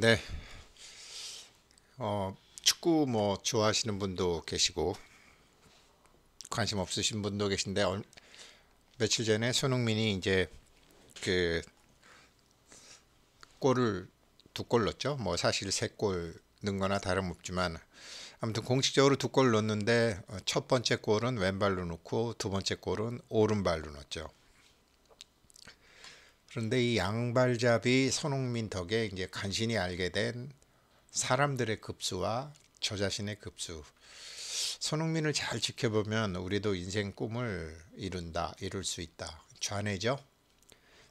네. 어, 축구 뭐 좋아하시는 분도 계시고 관심 없으신 분도 계신데 얼, 며칠 전에 손흥민이 이제 그 골을 두 골 넣었죠. 뭐 사실 세 골 넣은 거나 다름없지만 아무튼 공식적으로 두 골 넣었는데 어, 첫 번째 골은 왼발로 넣고 두 번째 골은 오른발로 넣었죠. 그런데 이 양발잡이 손흥민 덕에 이제 간신히 알게 된 사람들의 급수와 저 자신의 급수. 손흥민을 잘 지켜보면 우리도 인생 꿈을 이룬다, 이룰 수 있다. 좌뇌죠.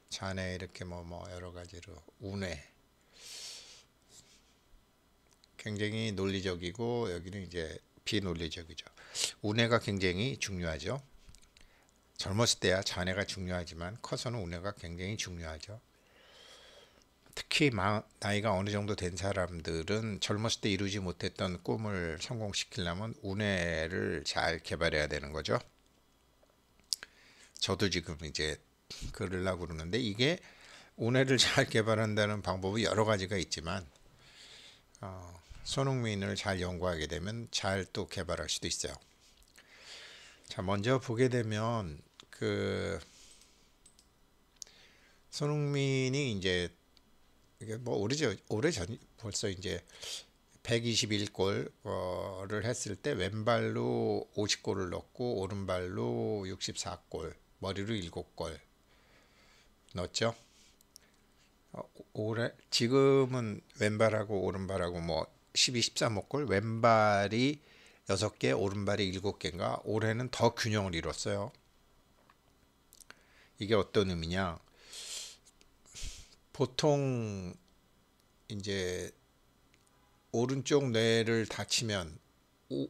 좌뇌 이렇게 뭐뭐 뭐 여러 가지로 우뇌. 굉장히 논리적이고 여기는 이제 비논리적이죠. 우뇌가 굉장히 중요하죠. 젊었을 때야 자네가 중요하지만 커서는 우애가 굉장히 중요하죠. 특히 나이가 어느 정도 된 사람들은 젊었을 때 이루지 못했던 꿈을 성공시키려면 운해를 잘 개발해야 되는 거죠. 저도 지금 이제 그러려고 그러는데 이게 운해를 잘 개발한다는 방법이 여러 가지가 있지만 어, 손흥민을 잘 연구하게 되면 잘 또 개발할 수도 있어요. 자 먼저 보게 되면 그 손흥민이 이제 이게 뭐 오래죠 오래 전 벌써 이제 121골을 했을 때 왼발로 50골을 넣고 오른발로 64골, 머리로 7골 넣었죠. 어, 올해 지금은 왼발하고 오른발하고 뭐 12, 13골 왼발이 6개, 오른발이 7개인가 올해는 더 균형을 이뤘어요. 이게 어떤 의미냐? 보통 이제 오른쪽 뇌를 다치면 오,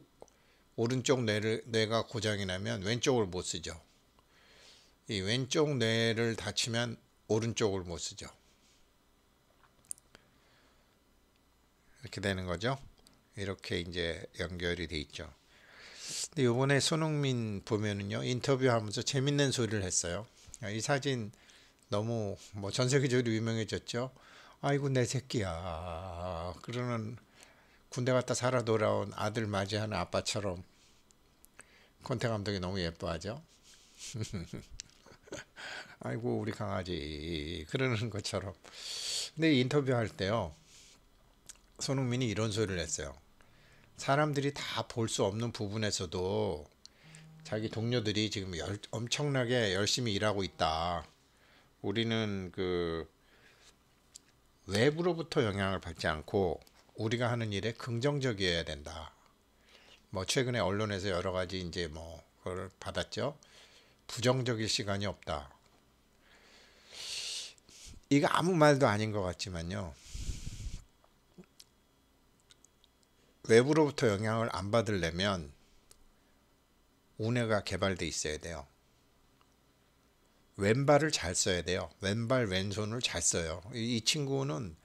오른쪽 뇌를 뇌가 고장이 나면 왼쪽을 못 쓰죠. 이 왼쪽 뇌를 다치면 오른쪽을 못 쓰죠. 이렇게 되는 거죠. 이렇게 이제 연결이 돼 있죠. 근데 요번에 손흥민 보면은요 인터뷰하면서 재밌는 소리를 했어요. 이 사진 너무 뭐 전 세계적으로 유명해졌죠. 아이고 내 새끼야. 그러는 군대 갔다 살아 돌아온 아들 맞이하는 아빠처럼 콘테 감독이 너무 예뻐하죠. 아이고 우리 강아지 그러는 것처럼. 근데 인터뷰할 때요. 손흥민이 이런 소리를 했어요. 사람들이 다 볼 수 없는 부분에서도 자기 동료들이 지금 열, 엄청나게 열심히 일하고 있다. 우리는 그 외부로부터 영향을 받지 않고 우리가 하는 일에 긍정적이어야 된다. 뭐 최근에 언론에서 여러 가지 이제 뭐 그걸 받았죠. 부정적일 시간이 없다. 이거 아무 말도 아닌 것 같지만요. 외부로부터 영향을 안 받으려면 우뇌가 개발돼 있어야 돼요. 왼발을 잘 써야 돼요. 왼발 왼손을 잘 써요. 이, 이 친구는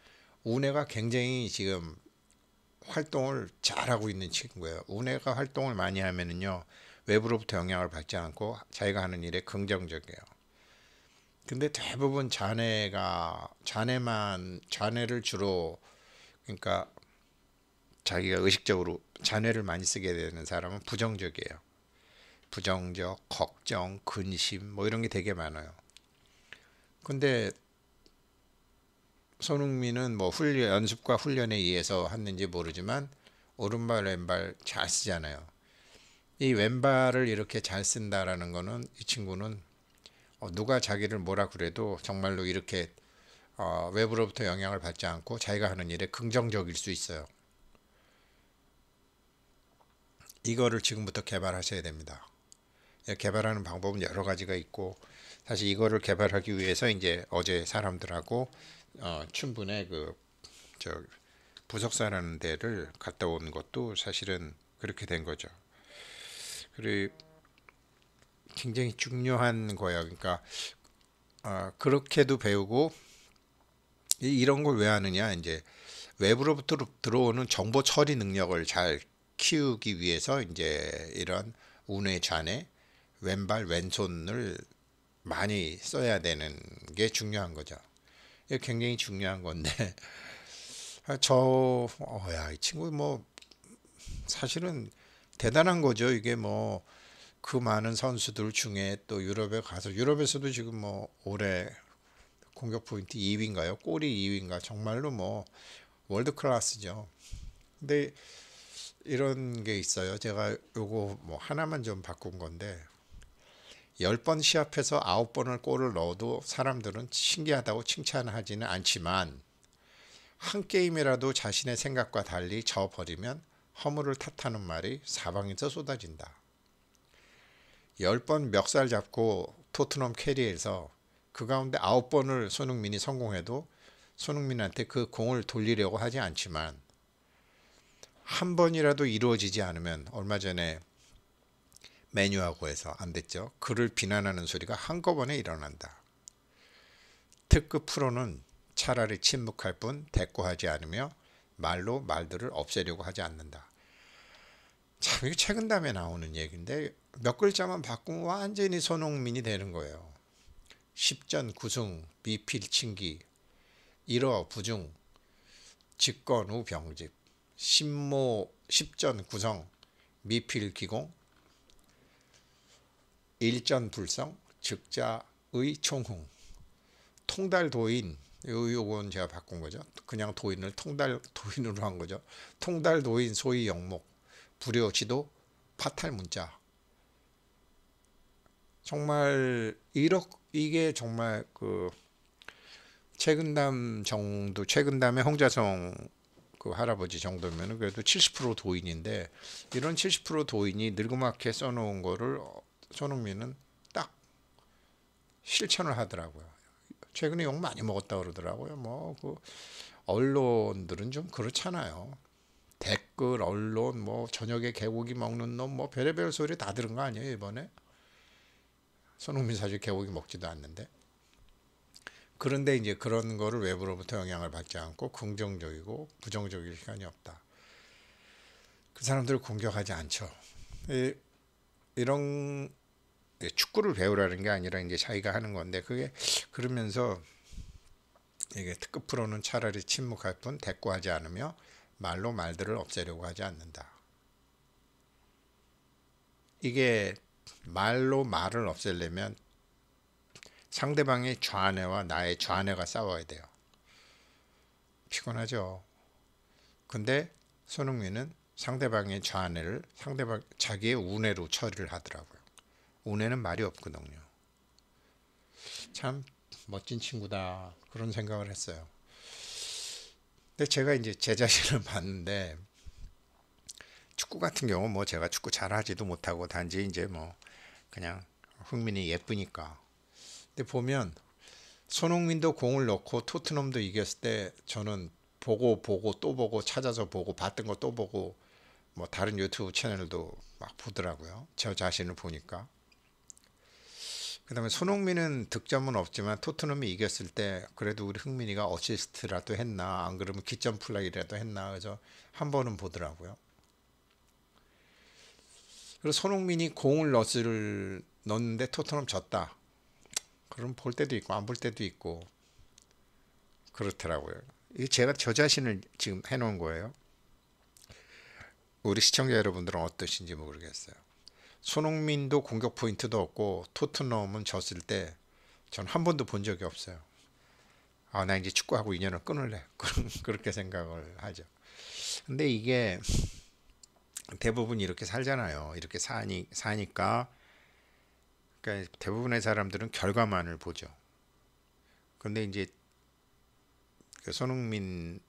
운해가 굉장히 지금 활동을 잘하고 있는 친구예요. 운해가 활동을 많이 하면은요 외부로부터 영향을 받지 않고 자기가 하는 일에 긍정적이에요. 근데 대부분 자네가 자네만 자네를 주로 그러니까 자기가 의식적으로 자네를 많이 쓰게 되는 사람은 부정적이에요. 부정적, 걱정, 근심 뭐 이런 게 되게 많아요. 근데 손흥민은 뭐 훈련 연습과 훈련에 의해서 했는지 모르지만 오른발 왼발 잘 쓰잖아요. 이 왼발을 이렇게 잘 쓴다라는 거는 이 친구는 어, 누가 자기를 뭐라 그래도 정말로 이렇게 어, 외부로부터 영향을 받지 않고 자기가 하는 일에 긍정적일 수 있어요. 이거를 지금부터 개발하셔야 됩니다. 예, 개발하는 방법은 여러 가지가 있고 사실 이거를 개발하기 위해서 이제 어제 사람들하고 어, 충분히 그저 부석사라는 데를 갔다 온 것도 사실은 그렇게 된 거죠. 그리고 굉장히 중요한 거예요. 그러니까 어, 그렇게도 배우고 이런 걸 왜 하느냐 이제 외부로부터 들어오는 정보 처리 능력을 잘 키우기 위해서 이제 이런 운의 잔해 왼발 왼손을 많이 써야 되는 게 중요한 거죠. 이게 굉장히 중요한 건데 저 어야 이 친구 뭐 사실은 대단한 거죠. 이게 뭐 그 많은 선수들 중에 또 유럽에 가서 유럽에서도 지금 뭐 올해 공격 포인트 2위인가요? 골이 2위인가? 정말로 뭐 월드 클래스죠. 근데 이런 게 있어요. 제가 요거 뭐 하나만 좀 바꾼 건데 10번 시합해서 9번을 골을 넣어도 사람들은 신기하다고 칭찬하지는 않지만 한 게임이라도 자신의 생각과 달리 져버리면 허물을 탓하는 말이 사방에서 쏟아진다. 10번 멱살 잡고 토트넘 캐리에서 그 가운데 9번을 손흥민이 성공해도 손흥민한테 그 공을 돌리려고 하지 않지만 한 번이라도 이루어지지 않으면 얼마 전에 메뉴하고 해서 안 됐죠. 그를 비난하는 소리가 한꺼번에 일어난다. 특급 프로는 차라리 침묵할 뿐 대꾸하지 않으며 말로 말들을 없애려고 하지 않는다. 참 이거 최근 담에 나오는 얘기인데 몇 글자만 바꾸면 완전히 손흥민이 되는 거예요. 10전 9승 미필친기 1어 부중 직권 후 병집 신모 10전 구성 미필 기공 일전불성, 즉자의 총흥, 통달도인 요건 제가 바꾼 거죠. 그냥 도인을 통달 도인으로 한 거죠. 통달도인 소위 영목, 불효지도 파탈 문자. 정말 이렇 이게 정말 그 최근담 정도 최근담에 홍자성 그 할아버지 정도면은 그래도 70% 도인인데 이런 70% 도인이 늙음맣게 써놓은 거를 손흥민은 딱 실천을 하더라고요. 최근에 욕 많이 먹었다 그러더라고요. 뭐그 언론들은 좀 그렇잖아요. 댓글 언론 뭐 저녁에 개고기 먹는 놈 뭐 별의별 소리 다 들은 거 아니에요 이번에 손흥민 사실 개고기 먹지도 않는데 그런데 이제 그런 거를 외부로부터 영향을 받지 않고 긍정적이고 부정적일 시간이 없다 그 사람들을 공격하지 않죠 이, 이런 그 축구를 배우라는 게 아니라 이제 자기가 하는 건데 그게 그러면서 이게 특급 프로는 차라리 침묵할 뿐 대꾸하지 않으며 말로 말들을 없애려고 하지 않는다. 이게 말로 말을 없애려면 상대방의 좌뇌와 나의 좌뇌가 싸워야 돼요. 피곤하죠. 근데 손흥민은 상대방의 좌뇌를 상대방 자기의 우뇌로 처리를 하더라고요. 운에는 말이 없거든요. 참 멋진 친구다 그런 생각을 했어요. 근데 제가 이제 제 자신을 봤는데 축구 같은 경우 뭐 제가 축구 잘하지도 못하고 단지 이제 뭐 그냥 흥민이 예쁘니까. 근데 보면 손흥민도 공을 넣고 토트넘도 이겼을 때 저는 보고 보고 또 보고 찾아서 보고 봤던 거 또 보고 뭐 다른 유튜브 채널도 막 보더라고요. 저 자신을 보니까. 그다음에 손흥민은 득점은 없지만 토트넘이 이겼을 때 그래도 우리 흥민이가 어시스트라도 했나 안 그러면 기점 플라이라도 했나 그래서 한 번은 보더라고요. 그리고 손흥민이 공을 넣을 넣는데 토트넘 졌다. 그럼 볼 때도 있고 안 볼 때도 있고 그렇더라고요. 이게 제가 저 자신을 지금 해놓은 거예요. 우리 시청자 여러분들은 어떠신지 모르겠어요. 손흥민도 공격 포인트도 없고 토트넘은 졌을 때 전 한 번도 본 적이 없어요. 아, 나 이제 축구하고 인연을 끊을래. 그렇게 생각을 하죠. 근데 이게 대부분 이렇게 살잖아요. 이렇게 사니, 사니까 그러니까 대부분의 사람들은 결과만을 보죠. 근데 이제 그 손흥민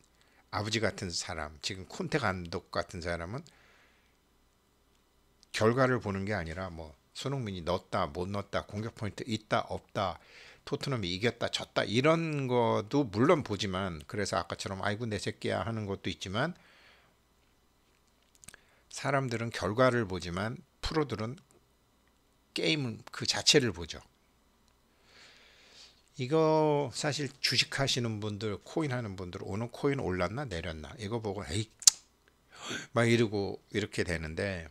아버지 같은 사람, 지금 콘테 감독 같은 사람은 결과를 보는 게 아니라 뭐 손흥민이 넣었다 못 넣었다 공격 포인트 있다 없다 토트넘이 이겼다 졌다 이런 것도 물론 보지만 그래서 아까처럼 아이고 내 새끼야 하는 것도 있지만 사람들은 결과를 보지만 프로들은 게임 그 자체를 보죠. 이거 사실 주식 하시는 분들 코인 하는 분들 오늘 코인 올랐나 내렸나 이거 보고 에이 막 이러고 이렇게 되는데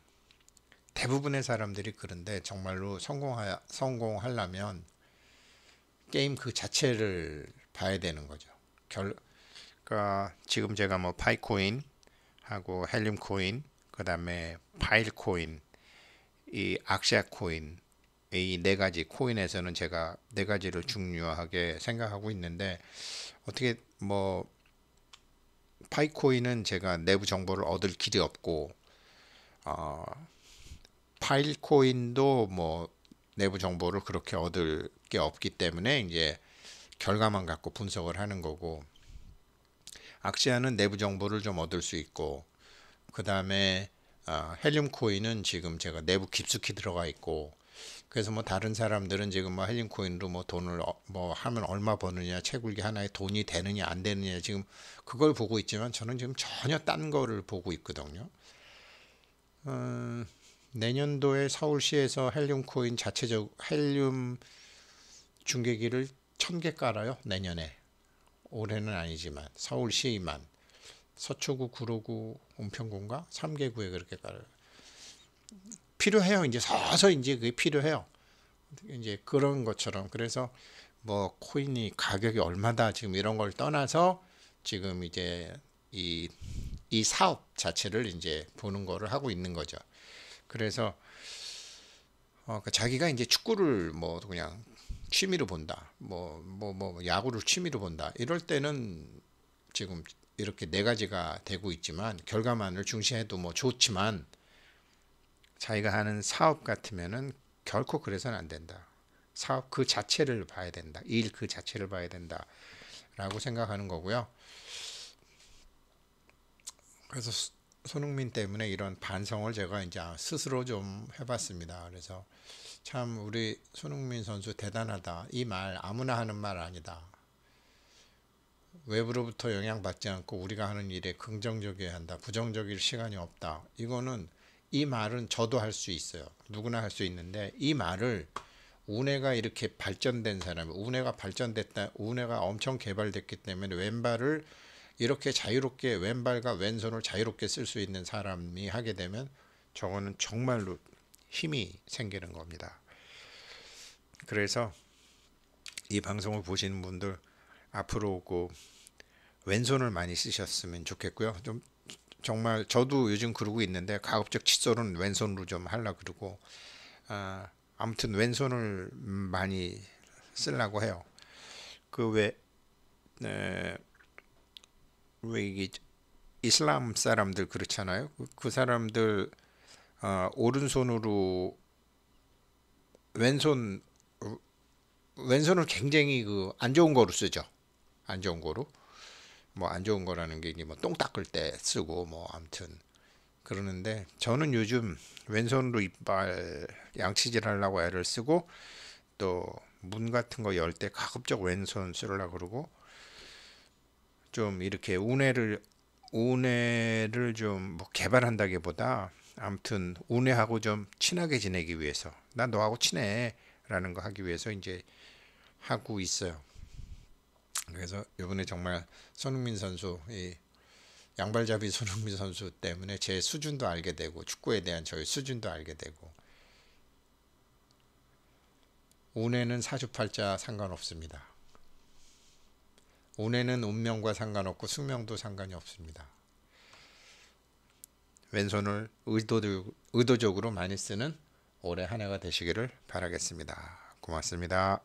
대부분의 사람들이 그런데 정말로 성공하, 성공하려면 게임 그 자체를 봐야 되는 거죠. 결, 그러니까 지금 제가 뭐 파이코인 하고 헬륨 코인 그 다음에 파일 코인 이 악샤 코인 이 네 가지 코인에서는 제가 네 가지를 중요하게 생각하고 있는데 어떻게 뭐 파이코인은 제가 내부 정보를 얻을 길이 없고 어, 파일코인도 뭐 내부 정보를 그렇게 얻을 게 없기 때문에 이제 결과만 갖고 분석을 하는 거고 악시아는 내부 정보를 좀 얻을 수 있고 그 다음에 아, 헬륨 코인은 지금 제가 내부 깊숙이 들어가 있고 그래서 뭐 다른 사람들은 지금 뭐 헬륨 코인으로 뭐 돈을 어, 뭐 하면 얼마 버느냐 채굴기 하나에 돈이 되느냐 안 되느냐 지금 그걸 보고 있지만 저는 지금 전혀 딴 거를 보고 있거든요. 음, 내년도에 서울시에서 헬륨 코인 자체적 헬륨 중계기를 천 개 깔아요. 내년에. 올해는 아니지만 서울시만 서초구, 구로구, 은평구인가 3개구에 그렇게 깔아요. 필요해요. 이제 서서히 이제 그게 필요해요. 이제 그런 것처럼 그래서 뭐 코인이 가격이 얼마다 지금 이런 걸 떠나서 지금 이제 이, 이 사업 자체를 이제 보는 거를 하고 있는 거죠. 그래서 어, 그 자기가 이제 축구를 뭐 그냥 취미로 본다. 뭐 뭐, 뭐 야구를 취미로 본다. 이럴 때는 지금 이렇게 네 가지가 되고 있지만 결과만을 중시해도 뭐 좋지만 자기가 하는 사업 같으면은 결코 그래서는 안 된다. 사업 그 자체를 봐야 된다. 일 그 자체를 봐야 된다. 라고 생각하는 거고요. 그래서 손흥민 때문에 이런 반성을 제가 이제 아, 스스로 좀 해봤습니다. 그래서 참 우리 손흥민 선수 대단하다. 이 말 아무나 하는 말 아니다. 외부로부터 영향받지 않고 우리가 하는 일에 긍정적이어야 한다. 부정적일 시간이 없다. 이거는 이 말은 저도 할 수 있어요. 누구나 할 수 있는데 이 말을 우뇌가 이렇게 발전된 사람, 우뇌가 발전됐다, 우뇌가 엄청 개발됐기 때문에 왼발을 이렇게 자유롭게 왼발과 왼손을 자유롭게 쓸 수 있는 사람이 하게 되면 저거는 정말로 힘이 생기는 겁니다. 그래서 이 방송을 보시는 분들 앞으로 그 왼손을 많이 쓰셨으면 좋겠고요. 좀 정말 저도 요즘 그러고 있는데 가급적 칫솔은 왼손으로 좀 하려 그러고 아, 아무튼 왼손을 많이 쓰려고 해요. 그왜 왜 이슬람 게이 사람들 그렇잖아요. 그, 그 사람들 어, 오른손으로 왼손 왼손을 굉장히 그 안 좋은 거로 쓰죠. 안 좋은 거로 뭐 안 좋은 거라는 게 이게 뭐똥 닦을 때 쓰고 뭐 아무튼 그러는데 저는 요즘 왼손으로 이빨 양치질 하려고 애를 쓰고 또 문 같은 거 열 때 가급적 왼손 쓰려고 그러고 좀 이렇게 운해를 운해를 좀 뭐 개발한다기보다 아무튼 운해하고 좀 친하게 지내기 위해서 나 너하고 친해라는 거 하기 위해서 이제 하고 있어요. 그래서 이번에 정말 손흥민 선수 이 양발잡이 손흥민 선수 때문에 제 수준도 알게 되고 축구에 대한 저희 수준도 알게 되고 운해는 사주팔자 상관없습니다. 운에는 운명과 상관없고 숙명도 상관이 없습니다. 왼손을 의도적으로 많이 쓰는 올해 한 해가 되시기를 바라겠습니다. 고맙습니다.